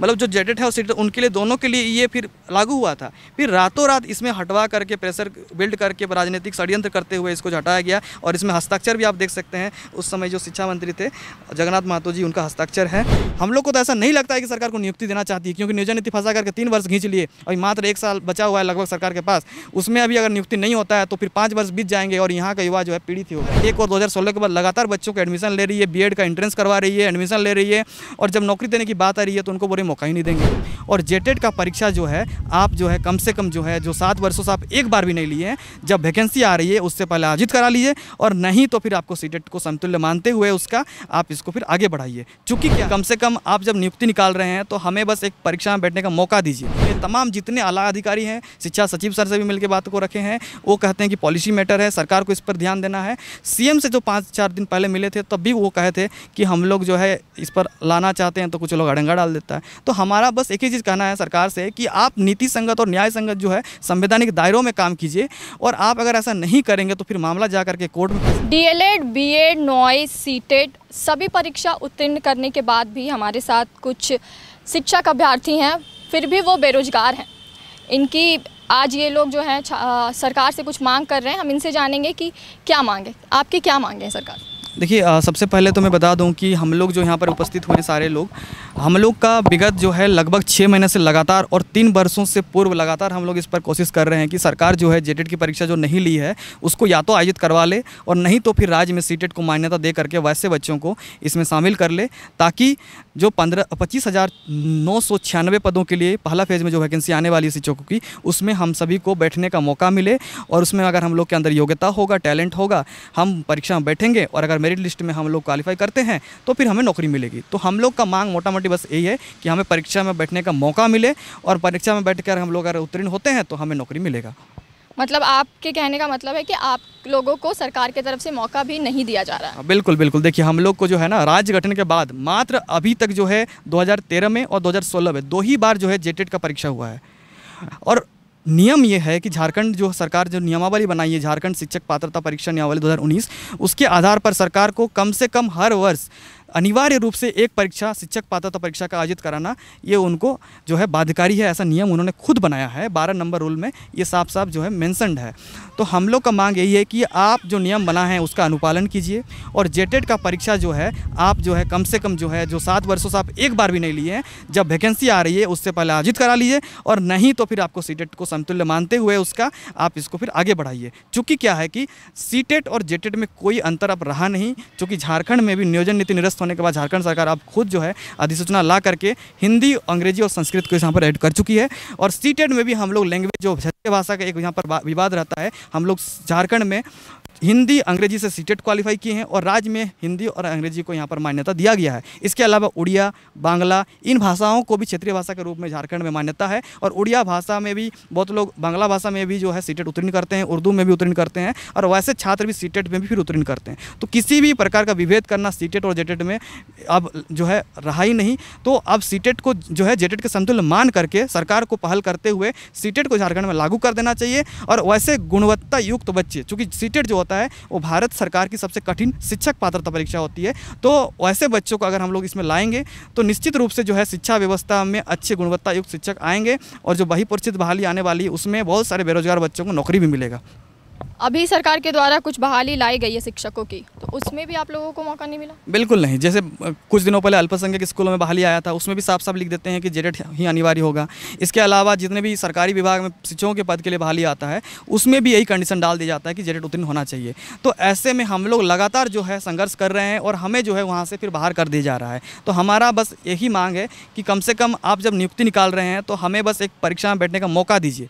मतलब जो जेडेड है और सीटेड उनके लिए दोनों के लिए ये फिर लागू हुआ था फिर रातों रात इसमें हटवा करके प्रेशर बिल्ड करके राजनीतिक षड्यंत्र करते हुए इसको हटाया गया और इसमें हस्ताक्षर भी आप देख सकते हैं उस समय जो शिक्षा मंत्री थे जगन्नाथ महतो जी उनका हस्ताक्षर है हम लोग को तो ऐसा नहीं लगता है कि सरकार को नियुक्ति देना चाहती है क्योंकि नियोजन नीति फंसा करके तीन वर्ष खींच लिए अभी मात्र एक साल बचा हुआ है लगभग सरकार के पास उसमें अभी अगर नियुक्ति नहीं होता है तो फिर पाँच वर्ष बीत जाएंगे और यहाँ का युवा जो है पीड़ित होगा एक और दो के बाद लगातार बच्चों को एडमिशन ले रही है बी का एंट्रेंस करवा रही है एडमिशन ले रही है और जब नौकरी देने की बात आ रही है तो उनको बोले मौका ही नहीं देंगे और जेटेड e का परीक्षा जो है आप जो है कम से कम जो है जो सात वर्षों से आप एक बार भी नहीं लिए हैं जब वैकेंसी आ रही है उससे पहले आयोजित करा लीजिए और नहीं तो फिर आपको सीटेट e को समतुल्य मानते हुए उसका आप इसको फिर आगे बढ़ाइए चूँकि कम से कम आप जब नियुक्ति निकाल रहे हैं तो हमें बस एक परीक्षा में बैठने का मौका दीजिए ये तमाम जितने आला अधिकारी हैं शिक्षा सचिव सर से भी मिलकर बात को रखे हैं वो कहते हैं कि पॉलिसी मैटर है सरकार को इस पर ध्यान देना है सीएम से जो पाँच चार दिन पहले मिले थे तब भी वो कहे थे कि हम लोग जो है इस पर लाना चाहते हैं तो कुछ लोग अड़ंगा डाल देता है तो हमारा बस एक ही चीज़ कहना है सरकार से कि आप नीति संगत और न्याय संगत जो है संवैधानिक दायरों में काम कीजिए और आप अगर ऐसा नहीं करेंगे तो फिर मामला जा करके कोर्ट में D El Ed B Ed सीटेड सभी परीक्षा उत्तीर्ण करने के बाद भी हमारे साथ कुछ शिक्षक अभ्यर्थी हैं फिर भी वो बेरोजगार हैं इनकी आज ये लोग जो हैं सरकार से कुछ मांग कर रहे हैं हम इनसे जानेंगे कि क्या मांगे आपकी क्या मांगे हैं सरकार देखिए सबसे पहले तो मैं बता दूं कि हम लोग जो यहाँ पर उपस्थित हुए हैं सारे लोग हम लोग का विगत जो है लगभग छः महीने से लगातार और तीन वर्षों से पूर्व लगातार हम लोग इस पर कोशिश कर रहे हैं कि सरकार जो है जेटेड की परीक्षा जो नहीं ली है उसको या तो आयोजित करवा ले और नहीं तो फिर राज्य में सी को मान्यता दे करके वैसे बच्चों को इसमें शामिल कर ले ताकि जो पंद्रह पच्चीस हज़ार नौ सौ छियानवे पदों के लिए पहला फेज़ में जो वैकेंसी आने वाली है शिक्षकों की उसमें हम सभी को बैठने का मौका मिले और उसमें अगर हम लोग के अंदर योग्यता होगा टैलेंट होगा हम परीक्षा में बैठेंगे और अगर मेरिट लिस्ट में हम लोग क्वालिफाई करते हैं तो फिर हमें नौकरी मिलेगी तो हम लोग का मांग मोटा मोटी बस यही है कि हमें परीक्षा में बैठने का मौका मिले और परीक्षा में बैठ हम लोग अगर उत्तीर्ण होते हैं तो हमें नौकरी मिलेगा मतलब आपके कहने का मतलब है कि आप लोगों को सरकार की तरफ से मौका भी नहीं दिया जा रहा है हाँ, बिल्कुल बिल्कुल देखिए हम लोग को जो है ना राज्य गठन के बाद मात्र अभी तक जो है 2013 में और 2016 में दो ही बार जो है जेटेड का परीक्षा हुआ है और नियम ये है कि झारखंड जो सरकार जो नियमावली बनाई है झारखंड शिक्षक पात्रता परीक्षा नियमावली 2019 उसके आधार पर सरकार को कम से कम हर वर्ष अनिवार्य रूप से एक परीक्षा शिक्षक पात्रता परीक्षा का आयोजित कराना ये उनको जो है बाध्यकारी है ऐसा नियम उन्होंने खुद बनाया है बारह नंबर रूल में ये साफ साफ जो है मैंसनड है तो हम लोग का मांग यही है कि आप जो नियम बना है उसका अनुपालन कीजिए और जेटेड का परीक्षा जो है आप जो है कम से कम जो है जो सात वर्षों से आप एक बार भी नहीं लिए हैं जब वैकेंसी आ रही है उससे पहले आयोजित करा लीजिए और नहीं तो फिर आपको सीटेट को समतुल्य मानते हुए उसका आप इसको फिर आगे बढ़ाइए चूँकि क्या है कि सीटेट और जेटेड में कोई अंतर अब रहा नहीं चूँकि झारखंड में भी नियोजन नीति निरस्त होने के बाद झारखंड सरकार अब खुद जो है अधिसूचना ला करके हिंदी अंग्रेजी और संस्कृत को यहाँ पर ऐड कर चुकी है और सी e में भी हम लोग लैंग्वेज जो क्षेत्रीय भाषा का एक यहाँ पर विवाद रहता है हम लोग झारखंड में हिंदी अंग्रेजी से सीटेट क्वालिफाई किए हैं और राज्य में हिंदी और अंग्रेजी को यहाँ पर मान्यता दिया गया है इसके अलावा उड़िया बांग्ला इन भाषाओं को भी क्षेत्रीय भाषा के रूप में झारखंड में मान्यता है और उड़िया भाषा में भी बहुत लोग बांग्ला भाषा में भी जो है सीटेट उत्तीर्ण करते हैं उर्दू में भी उत्तीर्ण करते हैं और वैसे छात्र भी सीटेट में भी फिर उत्तीर्ण करते हैं तो किसी भी प्रकार का विभेद करना सीटेट और जेटेट में अब जो है रहा ही नहीं तो अब सीटेट को जो है जेटेट के समतुल्य मान करके सरकार को पहल करते हुए सीटेट को झारखंड में लागू कर देना चाहिए और वैसे गुणवत्ता युक्त बच्चे चूँकि सीटेट जो होता है वो भारत सरकार की सबसे कठिन शिक्षक पात्रता परीक्षा होती है तो वैसे बच्चों को अगर हम लोग इसमें लाएंगे तो निश्चित रूप से जो है शिक्षा व्यवस्था में अच्छे गुणवत्ता युक्त शिक्षक आएंगे और जो बहिपरिचित बहाली आने वाली उसमें बहुत सारे बेरोजगार बच्चों को नौकरी भी मिलेगा अभी सरकार के द्वारा कुछ बहाली लाई गई है शिक्षकों की तो उसमें भी आप लोगों को मौका नहीं मिला बिल्कुल नहीं जैसे कुछ दिनों पहले अल्पसंख्यक स्कूलों में बहाली आया था उसमें भी साफ साफ लिख देते हैं कि जेडेट ही अनिवार्य होगा इसके अलावा जितने भी सरकारी विभाग में शिक्षकों के पद के लिए बहाली आता है उसमें भी यही कंडीशन डाल दिया जाता है कि जेडेट उत्तीर्ण होना चाहिए तो ऐसे में हम लोग लगातार जो है संघर्ष कर रहे हैं और हमें जो है वहाँ से फिर बाहर कर दिया जा रहा है तो हमारा बस यही मांग है कि कम से कम आप जब नियुक्ति निकाल रहे हैं तो हमें बस एक परीक्षा में बैठने का मौका दीजिए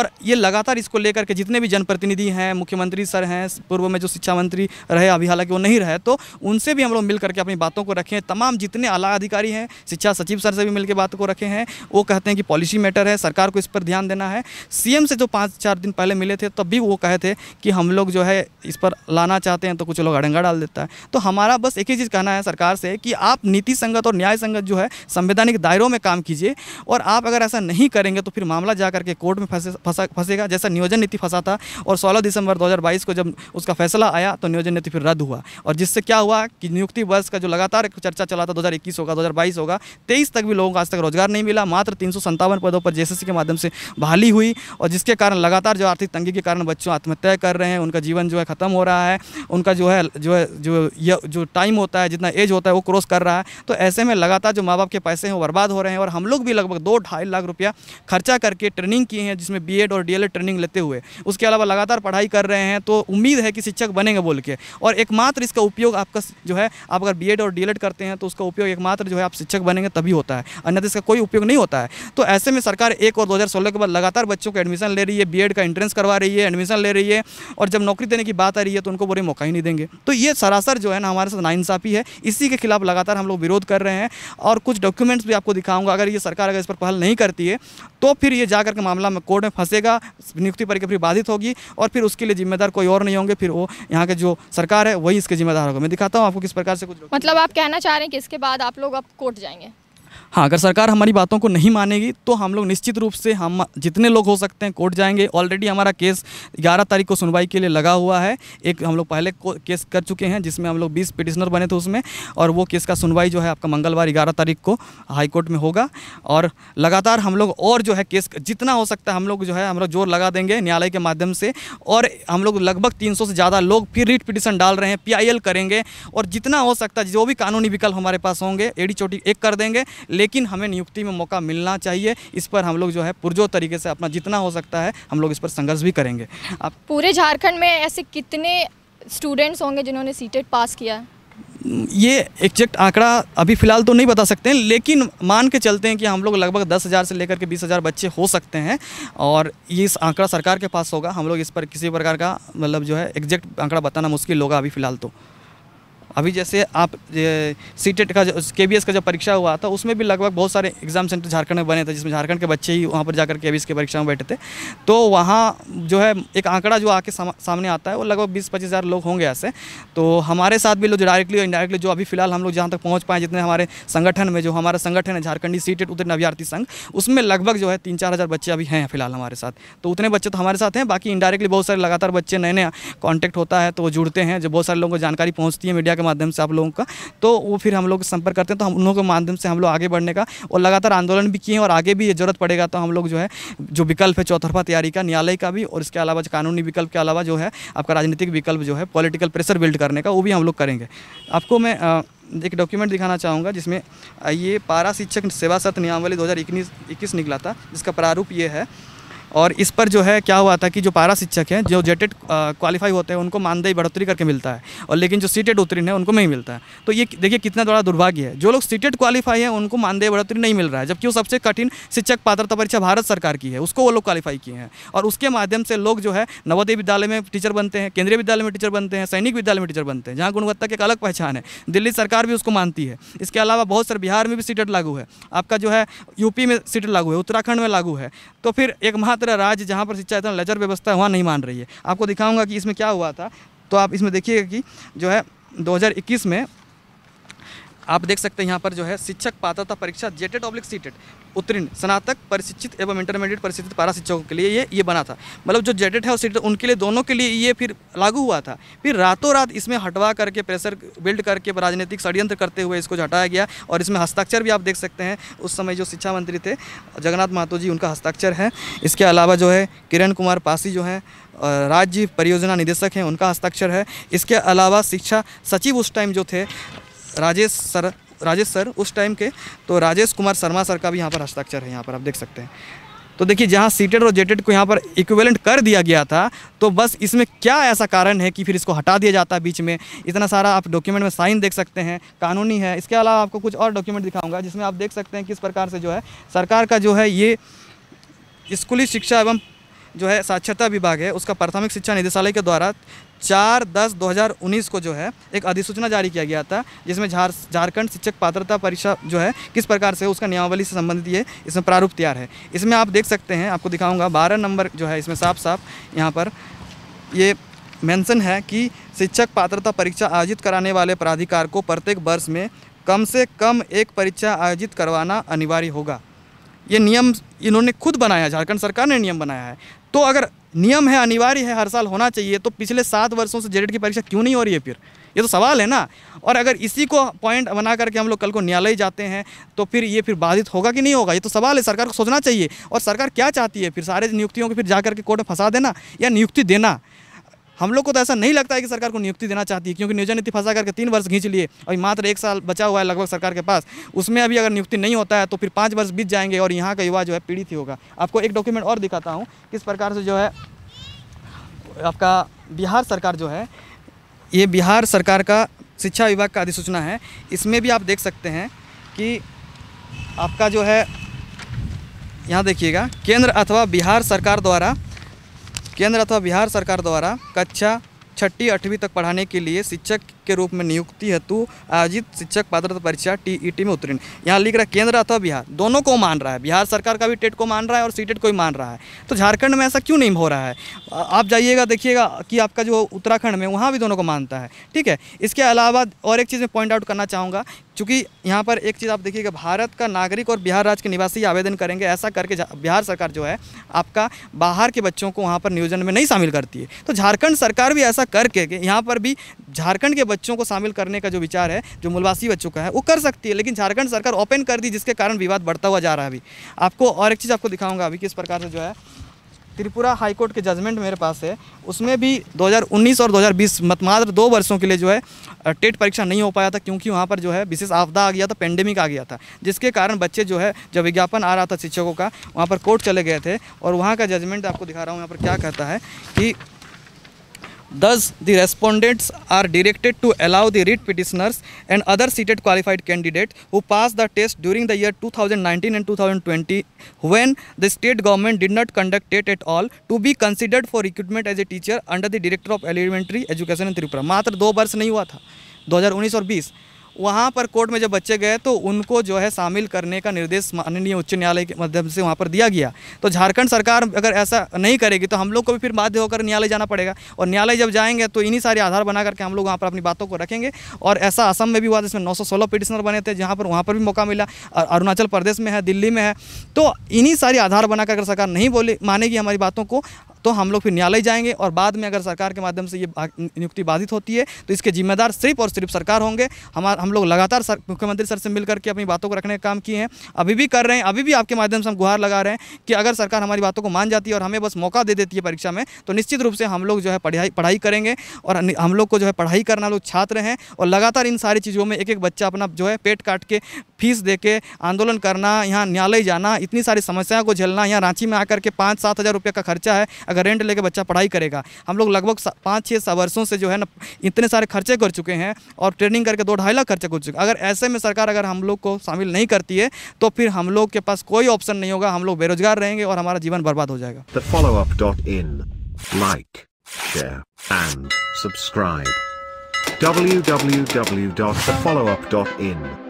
और ये लगातार इसको लेकर के जितने भी जनप्रतिनिधि हैं हैं मुख्यमंत्री सर हैं पूर्व में जो शिक्षा मंत्री रहे अभी हालांकि वो नहीं रहे तो उनसे भी हम लोग मिल करके अपनी बातों को रखें तमाम जितने आला अधिकारी हैं शिक्षा सचिव सर से भी मिलकर बात को रखे हैं वो कहते हैं कि पॉलिसी मैटर है सरकार को इस पर ध्यान देना है सीएम से जो पाँच चार दिन पहले मिले थे तब भी वो कहे थे कि हम लोग जो है इस पर लाना चाहते हैं तो कुछ लोग अड़ंगा डाल देता है तो हमारा बस एक ही चीज़ कहना है सरकार से कि आप नीति संगत और न्याय संगत जो है संवैधानिक दायरों में काम कीजिए और आप अगर ऐसा नहीं करेंगे तो फिर मामला जा करके कोर्ट में फंसेगा जैसा नियोजन नीति फंसा था और सोलह दिसंबर 2022 को जब उसका फैसला आया तो नियोजन नीति फिर रद्द हुआ और जिससे क्या हुआ कि नियुक्ति वर्ष का जो लगातार चर्चा चला था 2021 होगा 2022 होगा 23 तक भी लोगों को आज तक रोजगार नहीं मिला मात्र तीन पदों पर जे के माध्यम से बहाली हुई और जिसके कारण लगातार जो आर्थिक तंगी के कारण बच्चों आत्महत्या कर रहे हैं उनका जीवन जो है ख़त्म हो रहा है उनका जो है जो है जो जो टाइम होता है जितना एज होता है वो क्रॉस कर रहा है तो ऐसे में लगातार जो माँ बाप के पैसे हैं वो बर्बाद हो रहे हैं और हम लोग भी लगभग दो ढाई लाख रुपया खर्चा करके ट्रेनिंग किए हैं जिसमें बी और डी ट्रेनिंग लेते हुए उसके अलावा लगातार पढ़ाई पढ़ाई कर रहे हैं तो उम्मीद है कि शिक्षक बनेंगे बोल के और एकमात्र इसका उपयोग आपका जो है आप अगर बी और डी करते हैं तो उसका उपयोग एकमात्र जो है आप शिक्षक बनेंगे तभी होता है अन्यथा इसका कोई उपयोग नहीं होता है तो ऐसे में सरकार एक और दो के बाद लगातार बच्चों को एडमिशन ले रही है बी का एंट्रेंस करवा रही है एडमिशन ले रही है और जब नौकरी देने की बात आ रही है तो उनको बुरे मौका ही नहीं देंगे तो ये सरासर जो है ना हमारे साथ नाइंसाफ़ी है इसी के खिलाफ लगातार हम लोग विरोध कर रहे हैं और कुछ डॉक्यूमेंट्स भी आपको दिखाऊंगा अगर ये सरकार अगर इस पर पहल नहीं करती है तो फिर ये जाकर के मामला में कोर्ट में फंसेगा नियुक्ति परीक्षा फिर बाधित होगी और फिर उस उसके लिए जिम्मेदार कोई और नहीं होंगे फिर वो यहाँ के जो सरकार है वही इसके जिम्मेदार होगा मैं दिखाता हूँ आपको किस प्रकार से कुछ मतलब आप कहना चाह रहे हैं कि इसके बाद आप लोग अब कोर्ट जाएंगे हाँ अगर सरकार हमारी बातों को नहीं मानेगी तो हम लोग निश्चित रूप से हम जितने लोग हो सकते हैं कोर्ट जाएंगे ऑलरेडी हमारा केस 11 तारीख को सुनवाई के लिए लगा हुआ है एक हम लोग पहले केस कर चुके हैं जिसमें हम लोग 20 पिटिशनर बने थे उसमें और वो केस का सुनवाई जो है आपका मंगलवार ग्यारह तारीख को हाईकोर्ट में होगा और लगातार हम लोग और जो है केस जितना हो सकता है हम लोग जो है हम लोग जोर लगा देंगे न्यायालय के माध्यम से और हम लोग लगभग तीन से ज़्यादा लोग फिर रीट पिटिशन डाल रहे हैं पी करेंगे और जितना हो सकता है जो भी कानूनी विकल्प हमारे पास होंगे एड़ी चोटी एक कर देंगे लेकिन हमें नियुक्ति में मौका मिलना चाहिए इस पर हम लोग जो है पुरजोर तरीके से अपना जितना हो सकता है हम लोग इस पर संघर्ष भी करेंगे आप पूरे झारखंड में ऐसे कितने स्टूडेंट्स होंगे जिन्होंने सीटेट पास किया ये एग्जैक्ट आंकड़ा अभी फ़िलहाल तो नहीं बता सकते हैं लेकिन मान के चलते हैं कि हम लोग लगभग दस हज़ार से लेकर के बीस हज़ार बच्चे हो सकते हैं और ये इस आंकड़ा सरकार के पास होगा हम लोग इस पर किसी प्रकार का मतलब जो है एग्जैक्ट आंकड़ा बताना मुश्किल होगा अभी फ़िलहाल तो अभी जैसे आप सी टेट e का के बी एस का जब परीक्षा हुआ था उसमें भी लगभग बहुत सारे एग्जाम सेंटर झारखंड में बने थे जिसमें झारखंड के बच्चे ही वहाँ पर जाकर के बी की परीक्षा में बैठे थे तो वहाँ जो है एक आंकड़ा जो आके सामने आता है वो लगभग बीस पच्चीस हज़ार लोग होंगे ऐसे तो हमारे साथ भी लोग डायरेक्टली और इनडायरेक्टली जो अभी फिलहाल हम लोग जहाँ तक पहुँच पाए जितने हमारे संगठन में जो हमारा संगठन है झारखंडी सी टेट e उत्तर नव्यार्थी संघ उसमें लगभग जो है तीन चार हज़ार बच्चे अभी हैं फिलहाल हमारे साथ तो उतने बच्चे तो हमारे साथ हैं बाकी इनडायरेक्टली बहुत सारे लगातार बच्चे नए नए कॉन्टैक्ट होता है तो वो जुड़ते हैं जो बहुत सारे लोगों को जानकारी पहुँचती है मीडिया के माध्यम से आप लोगों का तो वो फिर हम लोग संपर्क करते हैं तो हम उन लोगों के माध्यम से हम लोग आगे बढ़ने का और लगातार आंदोलन भी किए हैं और आगे भी ये जरूरत पड़ेगा तो हम लोग जो है जो विकल्प है चौथरफा तैयारी का न्यायालय का भी और इसके अलावा कानूनी विकल्प के अलावा जो है आपका राजनीतिक विकल्प जो है पॉलिटिकल प्रेशर बिल्ड करने का वो भी हम लोग करेंगे आपको मैं एक डॉक्यूमेंट दिखाना चाहूँगा जिसमें ये पारा शिक्षक सेवा सत्य नियमावली दो हज़ार इक्कीस निकला था जिसका प्रारूप ये है और इस पर जो है क्या हुआ था कि जो पारा शिक्षक हैं जो जेटेड क्वालिफाई होते हैं उनको मानदेय बढ़ोतरी करके मिलता है और लेकिन जो सीटेड उत्तीर्ण है उनको नहीं मिलता है तो ये देखिए कितना बड़ा दुर्भाग्य है जो लोग सीटेड क्वालिफाई है उनको मानदेय बढ़ोतरी नहीं मिल रहा है जबकि वो सबसे कठिन शिक्षक पात्रता परीक्षा भारत सरकार की है उसको वो लोग क्वालिफाई किए हैं और उसके माध्यम से लोग जो है नवोदय विद्यालय में टीचर बनते हैं केंद्रीय विद्यालय में टीचर बनते हैं सैनिक विद्यालय में टीचर बनते हैं जहाँ गुणवत्ता की एक अलग पहचान है दिल्ली सरकार भी उसको मानती है इसके अलावा बहुत सारे बिहार में भी सीटेड लागू है आपका जो है यूपी में सीटेड लागू है उत्तराखंड में लागू है तो फिर एक महात तरह राज्य जहाँ पर शिक्षा इतना लचर व्यवस्था है वहाँ नहीं मान रही है आपको दिखाऊंगा कि इसमें क्या हुआ था तो आप इसमें देखिएगा कि जो है 2021 में आप देख सकते हैं यहाँ पर जो है शिक्षक पात्रता परीक्षा जेटेड ऑब्लिक सीटेड उत्तीर्ण स्नातक परिशिक्षित एवं इंटरमीडिएट परिशिक्षित पारा शिक्षकों के लिए ये ये बना था मतलब जो जेटेड है और सीटेड उनके लिए दोनों के लिए ये फिर लागू हुआ था फिर रातों रात इसमें हटवा करके प्रेशर बिल्ड करके राजनीतिक षड्यंत्र करते हुए इसको हटाया गया और इसमें हस्ताक्षर भी आप देख सकते हैं उस समय जो शिक्षा मंत्री थे जगन्नाथ महतो जी उनका हस्ताक्षर है इसके अलावा जो है किरण कुमार पासी जो हैं राज्य परियोजना निदेशक हैं उनका हस्ताक्षर है इसके अलावा शिक्षा सचिव उस टाइम जो थे राजेश सर राजेश सर उस टाइम के तो राजेश कुमार शर्मा सर का भी यहाँ पर हस्ताक्षर है यहाँ पर आप देख सकते हैं तो देखिए जहाँ सीटेड और जेटेड को यहाँ पर इक्विवेलेंट कर दिया गया था तो बस इसमें क्या ऐसा कारण है कि फिर इसको हटा दिया जाता है बीच में इतना सारा आप डॉक्यूमेंट में साइन देख सकते हैं कानूनी है इसके अलावा आपको कुछ और डॉक्यूमेंट दिखाऊंगा जिसमें आप देख सकते हैं किस प्रकार से जो है सरकार का जो है ये स्कूली शिक्षा एवं जो है साक्षरता विभाग है उसका प्राथमिक शिक्षा निदेशालय के द्वारा चार दस 2019 को जो है एक अधिसूचना जारी किया गया था जिसमें झार झारखंड शिक्षक पात्रता परीक्षा जो है किस प्रकार से उसका नियमावली से संबंधित ये इसमें प्रारूप तैयार है इसमें आप देख सकते हैं आपको दिखाऊंगा बारह नंबर जो है इसमें साफ साफ यहाँ पर ये मेंशन है कि शिक्षक पात्रता परीक्षा आयोजित कराने वाले प्राधिकार को प्रत्येक वर्ष में कम से कम एक परीक्षा आयोजित करवाना अनिवार्य होगा ये नियम इन्होंने खुद बनाया झारखंड सरकार ने नियम बनाया है तो अगर नियम है अनिवार्य है हर साल होना चाहिए तो पिछले सात वर्षों से जेड की परीक्षा क्यों नहीं हो रही है फिर ये तो सवाल है ना और अगर इसी को पॉइंट बना करके हम लोग कल को न्यायालय जाते हैं तो फिर ये फिर बाधित होगा कि नहीं होगा ये तो सवाल है सरकार को सोचना चाहिए और सरकार क्या चाहती है फिर सारे नियुक्तियों को फिर जा करके कोर्ट में फंसा देना या नियुक्ति देना हम लोग को तो ऐसा नहीं लगता है कि सरकार को नियुक्ति देना चाहती है क्योंकि नियोजन नीति फंसा करके तीन वर्ष खींच लिए अभी मात्र एक साल बचा हुआ है लगभग सरकार के पास उसमें अभी अगर नियुक्ति नहीं होता है तो फिर पाँच वर्ष बीत जाएंगे और यहाँ का युवा जो है पीड़ित ही होगा आपको एक डॉक्यूमेंट और दिखाता हूँ किस प्रकार से जो है आपका बिहार सरकार जो है ये बिहार सरकार का शिक्षा विभाग का अधिसूचना है इसमें भी आप देख सकते हैं कि आपका जो है यहाँ देखिएगा केंद्र अथवा बिहार सरकार द्वारा केंद्र अथवा बिहार सरकार द्वारा कक्षा छठी आठवीं तक पढ़ाने के लिए शिक्षक के रूप में नियुक्ति हेतु आयोजित शिक्षक पात्रता परीक्षा टीईटी में उत्तीर्ण यहाँ लिख रहा है केंद्र अथवा बिहार दोनों को मान रहा है बिहार सरकार का भी टेट को मान रहा है और सी टेट को भी मान रहा है तो झारखंड में ऐसा क्यों नहीं हो रहा है आप जाइएगा देखिएगा कि आपका जो उत्तराखंड में वहाँ भी दोनों को मानता है ठीक है इसके अलावा और एक चीज़ में पॉइंट आउट करना चाहूँगा चूँकि यहाँ पर एक चीज़ आप देखिएगा भारत का नागरिक और बिहार राज्य के निवासी आवेदन करेंगे ऐसा करके बिहार सरकार जो है आपका बाहर के बच्चों को वहाँ पर नियोजन में नहीं शामिल करती है तो झारखंड सरकार भी ऐसा करके यहाँ पर भी झारखंड के बच्चों को शामिल करने का जो विचार है जो मूलवासी बच्चों का है वो कर सकती है लेकिन झारखंड सरकार ओपन कर दी जिसके कारण विवाद बढ़ता हुआ जा रहा है अभी आपको और एक चीज़ आपको दिखाऊंगा अभी किस प्रकार से जो है त्रिपुरा हाईकोर्ट के जजमेंट मेरे पास है उसमें भी 2019 और 2020 मत मात्र दो वर्षों के लिए जो है टेट परीक्षा नहीं हो पाया था क्योंकि वहाँ पर जो है विशेष आपदा आ गया था पेंडेमिक आ गया था जिसके कारण बच्चे जो है जब विज्ञापन आ रहा था शिक्षकों का वहाँ पर कोर्ट चले गए थे और वहाँ का जजमेंट आपको दिखा रहा हूँ यहाँ पर क्या कहता है कि Thus, the respondents are directed to allow the writ petitioners and other seated qualified candidates who passed the test during the year 2019 and 2020 when the state government did not conduct it at all to be considered for recruitment as a teacher under the Director of Elementary Education in Tripura. मात्र दो वर्ष नहीं हुआ था 2019 और 20 वहाँ पर court में जब बच्चे गए तो उनको जो है शामिल करने का निर्देश माननीय उच्च न्यायालय के माध्यम से वहाँ पर दिया गया तो झारखंड सरकार अगर ऐसा नहीं करेगी तो हम लोग को भी फिर बाध्य होकर न्यायालय जाना पड़ेगा और न्यायालय जब जाएंगे तो इन्हीं सारे आधार बना करके हम लोग वहाँ पर अपनी बातों को रखेंगे और ऐसा असम में भी हुआ जिसमें नौ सौ पिटिशनर बने थे जहाँ पर वहाँ पर भी मौका मिला अरुणाचल प्रदेश में है दिल्ली में है तो इन्हीं सारे आधार बनाकर अगर सरकार नहीं बोले मानेगी हमारी बातों को तो हम लोग फिर न्यायालय जाएंगे और बाद में अगर सरकार के माध्यम से ये नियुक्ति बाधित होती है तो इसके जिम्मेदार सिर्फ और सिर्फ सरकार होंगे हमारा हम लोग लगातार मुख्यमंत्री सर से मिल करके अपनी बातों को रखने का काम किए हैं अभी भी कर रहे हैं अभी भी आपके माध्यम से हम गुहार लगा रहे हैं कि अगर सरकार हमारी बातों को मान जाती है और हमें बस मौका दे देती है परीक्षा में तो निश्चित रूप से हम लोग जो है पढ़ाई पढ़ाई करेंगे और हम लोग को जो है पढ़ाई करना लोग छात्र हैं और लगातार इन सारी चीज़ों में एक एक बच्चा अपना जो है पेट काट के फीस दे के आंदोलन करना यहाँ न्यायालय जाना इतनी सारी समस्याओं को झेलना यहाँ रांची में आकर के पाँच सात हज़ार रुपये का खर्चा है अगर रेंट लेके बच्चा पढ़ाई करेगा हम लोग लगभग पाँच छः वर्षों से जो है ना इतने सारे खर्चे कर चुके हैं और ट्रेनिंग करके दो ढाई लाख खर्चे कर चुके अगर ऐसे में सरकार अगर हम लोग को शामिल नहीं करती है तो फिर हम लोग के पास कोई ऑप्शन नहीं होगा हम लोग बेरोजगार रहेंगे और हमारा जीवन बर्बाद हो जाएगा www.thefollowup.in